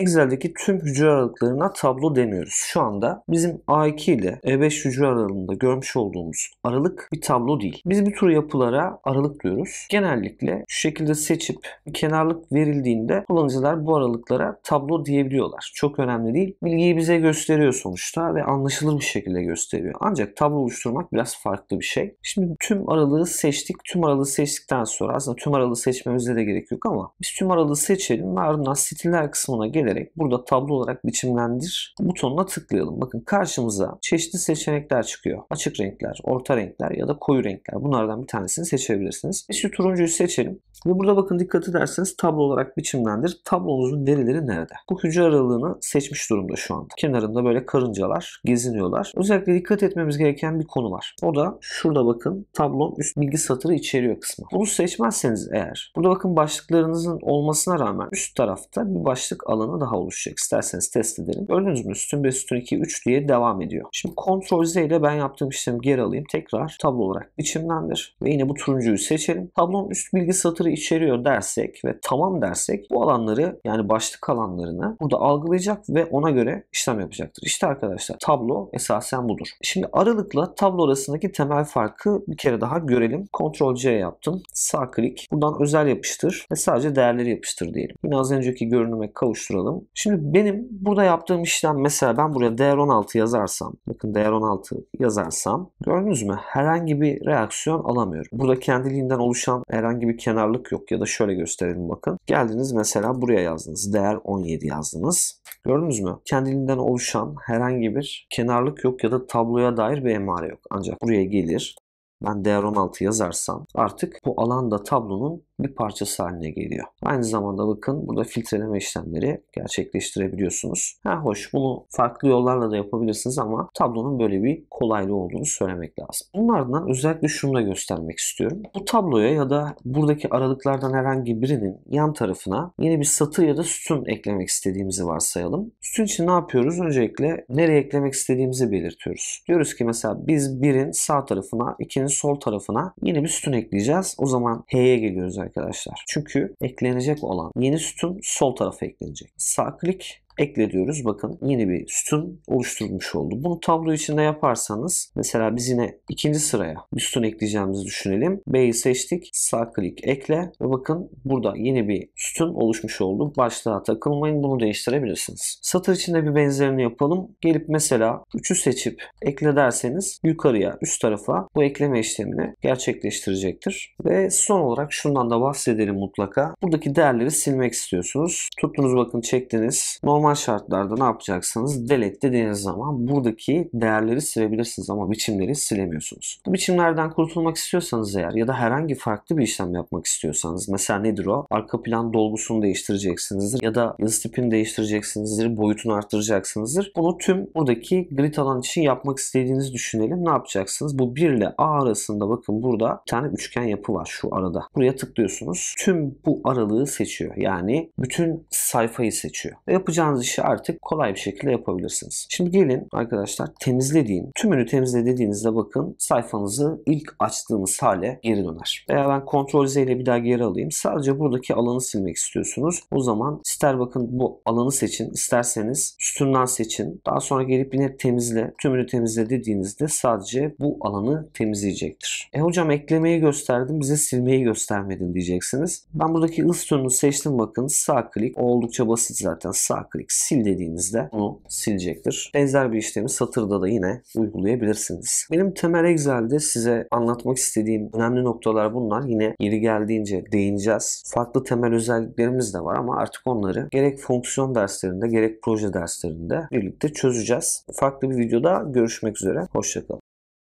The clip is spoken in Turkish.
Excel'deki tüm hücre aralıklarına tablo demiyoruz. Şu anda bizim A2 ile E5 hücre aralığında görmüş olduğumuz aralık bir tablo değil. Biz bir tür yapılara aralık diyoruz. Genellikle şu şekilde seçip kenarlık verildiğinde kullanıcılar bu aralıklara tablo diyebiliyorlar. Çok önemli değil. Bilgiyi bize gösteriyor sonuçta ve anlaşılır bir şekilde gösteriyor. Ancak tablo oluşturmak biraz farklı bir şey. Şimdi tüm aralığı seçtik. Tüm aralığı seçtikten sonra aslında tüm aralığı seçmemize de gerek yok ama biz tüm aralığı seçelim ve ardından stiller kısmına gelelim ederek burada tablo olarak biçimlendir butonuna tıklayalım. Bakın karşımıza çeşitli seçenekler çıkıyor. Açık renkler, orta renkler ya da koyu renkler. Bunlardan bir tanesini seçebilirsiniz. E, şu turuncuyu seçelim. Ve burada bakın dikkat ederseniz tablo olarak biçimlendir. tablomuzun verileri nerede? Bu hücre aralığını seçmiş durumda şu anda. Kenarında böyle karıncalar geziniyorlar. Özellikle dikkat etmemiz gereken bir konu var. O da şurada bakın tablon üst bilgi satırı içeriyor kısmı. Bunu seçmezseniz eğer burada bakın başlıklarınızın olmasına rağmen üst tarafta bir başlık alanı alanı daha oluşacak. İsterseniz test edelim. Gördünüz mü? Sütun 1, sütun 2, 3 diye devam ediyor. Şimdi Ctrl Z ile ben yaptığım işlemi geri alayım. Tekrar tablo olarak biçimlendir. Ve yine bu turuncuyu seçelim. Tablonun üst bilgi satırı içeriyor dersek ve tamam dersek bu alanları yani başlık alanlarını burada algılayacak ve ona göre işlem yapacaktır. İşte arkadaşlar tablo esasen budur. Şimdi aralıkla tablo arasındaki temel farkı bir kere daha görelim. Ctrl C yaptım. Sağ klik. Buradan özel yapıştır ve sadece değerleri yapıştır diyelim. Yine az önceki görünüme kavuşturalım oturalım. Şimdi benim burada yaptığım işlem mesela ben buraya değer 16 yazarsam bakın değer 16 yazarsam gördünüz mü herhangi bir reaksiyon alamıyorum. Burada kendiliğinden oluşan herhangi bir kenarlık yok ya da şöyle gösterelim bakın. Geldiniz mesela buraya yazdınız. Değer 17 yazdınız. Gördünüz mü? Kendiliğinden oluşan herhangi bir kenarlık yok ya da tabloya dair bir emare yok. Ancak buraya gelir ben değer 16 yazarsam artık bu alanda tablonun bir parçası haline geliyor. Aynı zamanda bakın burada filtreleme işlemleri gerçekleştirebiliyorsunuz. Ha hoş bunu farklı yollarla da yapabilirsiniz ama tablonun böyle bir kolaylığı olduğunu söylemek lazım. Bunlardan özellikle şunu da göstermek istiyorum. Bu tabloya ya da buradaki aralıklardan herhangi birinin yan tarafına yeni bir satır ya da sütun eklemek istediğimizi varsayalım. Sütun için ne yapıyoruz? Öncelikle nereye eklemek istediğimizi belirtiyoruz. Diyoruz ki mesela biz birin sağ tarafına, ikinin sol tarafına yeni bir sütun ekleyeceğiz. O zaman H'ye geliyoruz arkadaşlar. Çünkü eklenecek olan yeni sütun sol tarafa eklenecek. Sağ klik ekle Bakın yeni bir sütun oluşturmuş oldu. Bunu tablo içinde yaparsanız mesela biz yine ikinci sıraya bir sütun ekleyeceğimizi düşünelim. B'yi seçtik. Sağ klik ekle ve bakın burada yeni bir sütun oluşmuş oldu. Başlığa takılmayın. Bunu değiştirebilirsiniz. Satır içinde bir benzerini yapalım. Gelip mesela 3'ü seçip ekle derseniz yukarıya üst tarafa bu ekleme işlemini gerçekleştirecektir. Ve son olarak şundan da bahsedelim mutlaka. Buradaki değerleri silmek istiyorsunuz. Tuttunuz bakın çektiniz. Normal normal şartlarda ne yapacaksınız? Delete dediğiniz zaman buradaki değerleri silebilirsiniz ama biçimleri silemiyorsunuz. Bu biçimlerden kurtulmak istiyorsanız eğer ya da herhangi farklı bir işlem yapmak istiyorsanız mesela nedir o? Arka plan dolgusunu değiştireceksinizdir ya da yazı tipini değiştireceksinizdir, boyutunu arttıracaksınızdır. Bunu tüm buradaki grid alan için yapmak istediğinizi düşünelim. Ne yapacaksınız? Bu 1 ile A arasında bakın burada bir tane üçgen yapı var şu arada. Buraya tıklıyorsunuz. Tüm bu aralığı seçiyor. Yani bütün sayfayı seçiyor. Yapacağınız yapacağınız işi artık kolay bir şekilde yapabilirsiniz. Şimdi gelin arkadaşlar temizlediğin Tümünü temizlediğinizde bakın sayfanızı ilk açtığınız hale geri döner. Veya ben Ctrl Z ile bir daha geri alayım. Sadece buradaki alanı silmek istiyorsunuz. O zaman ister bakın bu alanı seçin, isterseniz sütundan seçin. Daha sonra gelip yine temizle, tümünü temizle dediğinizde sadece bu alanı temizleyecektir. E hocam eklemeyi gösterdim, bize silmeyi göstermedin diyeceksiniz. Ben buradaki ıs sütununu seçtim bakın. Sağ klik oldukça basit zaten. Sağ klik Click sil dediğinizde onu silecektir. Benzer bir işlemi satırda da yine uygulayabilirsiniz. Benim temel Excel'de size anlatmak istediğim önemli noktalar bunlar. Yine yeri geldiğince değineceğiz. Farklı temel özelliklerimiz de var ama artık onları gerek fonksiyon derslerinde gerek proje derslerinde birlikte çözeceğiz. Farklı bir videoda görüşmek üzere. Hoşçakalın.